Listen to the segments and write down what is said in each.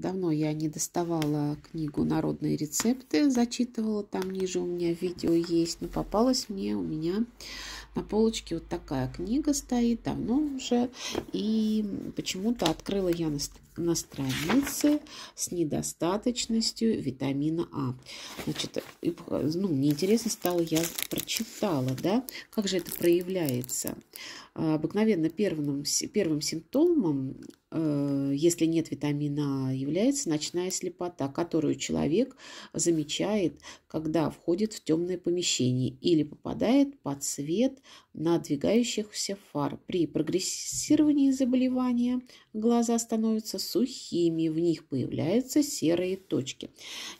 Давно я не доставала книгу «Народные рецепты», зачитывала, там ниже у меня видео есть, но попалась мне у меня на полочке вот такая книга стоит, давно уже, и почему-то открыла я на на странице с недостаточностью витамина А. Значит, ну, мне интересно стало, я прочитала, да, как же это проявляется. А, обыкновенно первым, первым симптомом, э, если нет витамина А, является ночная слепота, которую человек замечает, когда входит в темное помещение или попадает под свет надвигающихся фар. При прогрессировании заболевания глаза становятся сухими, в них появляются серые точки.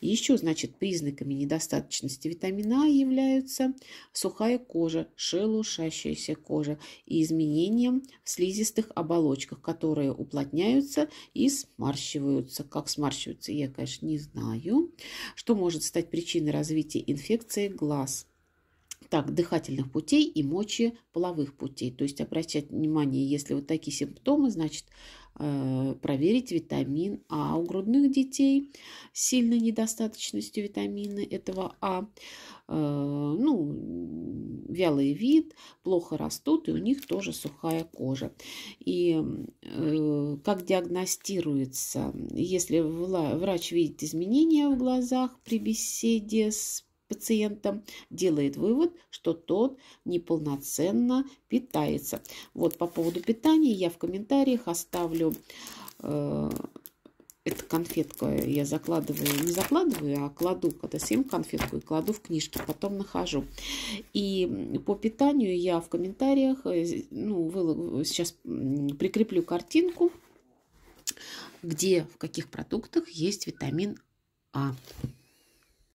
Еще, значит, признаками недостаточности витамина А являются сухая кожа, шелушащаяся кожа и изменения в слизистых оболочках, которые уплотняются и смарщиваются. Как смарщиваются, я, конечно, не знаю. Что может стать причиной развития инфекции глаз? так, дыхательных путей и половых путей. То есть обращать внимание, если вот такие симптомы, значит, э, проверить витамин А у грудных детей с сильной недостаточностью витамина этого А. Э, ну, вялый вид, плохо растут, и у них тоже сухая кожа. И э, как диагностируется, если врач видит изменения в глазах при беседе с пациентом, делает вывод, что тот неполноценно питается. Вот по поводу питания я в комментариях оставлю э, эту конфетку я закладываю, не закладываю, а кладу, когда съем конфетку и кладу в книжке, потом нахожу. И по питанию я в комментариях, э, ну, сейчас прикреплю картинку, где, в каких продуктах есть витамин А.